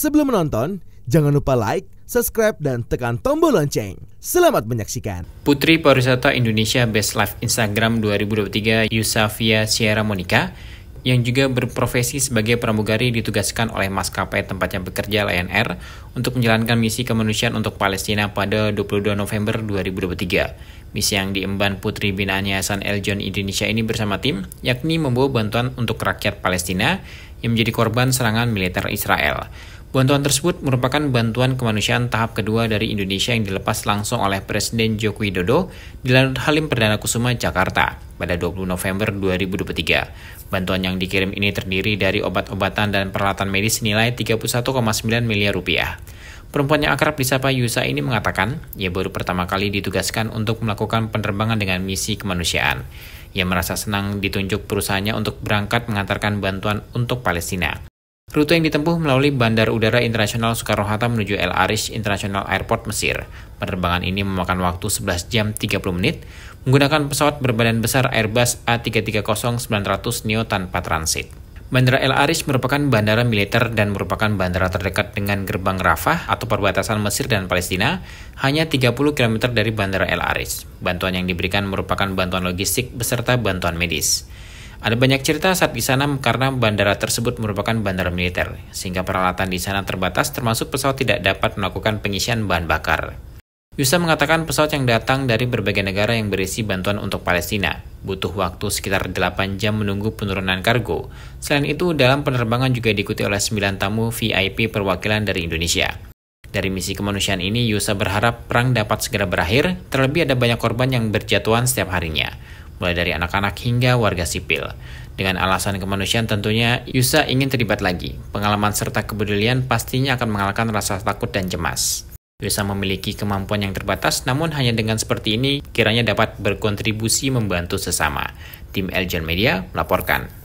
Sebelum menonton, jangan lupa like, subscribe, dan tekan tombol lonceng. Selamat menyaksikan. Putri Pariwisata Indonesia Best Life Instagram 2023 Yusafia Sierra Monica yang juga berprofesi sebagai pramugari ditugaskan oleh maskapai tempatnya bekerja Lion Air untuk menjalankan misi kemanusiaan untuk Palestina pada 22 November 2023. Misi yang diemban Putri Binaan Yayasan Eljon Indonesia ini bersama tim, yakni membawa bantuan untuk rakyat Palestina yang menjadi korban serangan militer Israel. Bantuan tersebut merupakan bantuan kemanusiaan tahap kedua dari Indonesia yang dilepas langsung oleh Presiden Joko Widodo di Lanut Halim Perdana Kusuma, Jakarta pada 20 November 2023. Bantuan yang dikirim ini terdiri dari obat-obatan dan peralatan medis senilai 31,9 miliar rupiah. Perempuan yang akrab disapa Yusa ini mengatakan, ia baru pertama kali ditugaskan untuk melakukan penerbangan dengan misi kemanusiaan. Ia merasa senang ditunjuk perusahaannya untuk berangkat mengantarkan bantuan untuk Palestina. Rute yang ditempuh melalui Bandar Udara Internasional Soekarno-Hatta menuju El Arish International Airport Mesir. Penerbangan ini memakan waktu 11 jam 30 menit menggunakan pesawat berbadan besar Airbus A330-900 Neo tanpa transit. Bandara El Arish merupakan bandara militer dan merupakan bandara terdekat dengan gerbang Rafah atau perbatasan Mesir dan Palestina, hanya 30 km dari Bandara El Arish. Bantuan yang diberikan merupakan bantuan logistik beserta bantuan medis. Ada banyak cerita saat di sana karena bandara tersebut merupakan bandara militer, sehingga peralatan di sana terbatas termasuk pesawat tidak dapat melakukan pengisian bahan bakar. Yusa mengatakan pesawat yang datang dari berbagai negara yang berisi bantuan untuk Palestina butuh waktu sekitar 8 jam menunggu penurunan kargo. Selain itu, dalam penerbangan juga diikuti oleh 9 tamu VIP perwakilan dari Indonesia. Dari misi kemanusiaan ini, Yusa berharap perang dapat segera berakhir, terlebih ada banyak korban yang berjatuhan setiap harinya mulai dari anak-anak hingga warga sipil. Dengan alasan kemanusiaan tentunya, Yusa ingin terlibat lagi. Pengalaman serta kepedulian pastinya akan mengalahkan rasa takut dan cemas. Yusa memiliki kemampuan yang terbatas, namun hanya dengan seperti ini kiranya dapat berkontribusi membantu sesama. Tim Elgen Media melaporkan.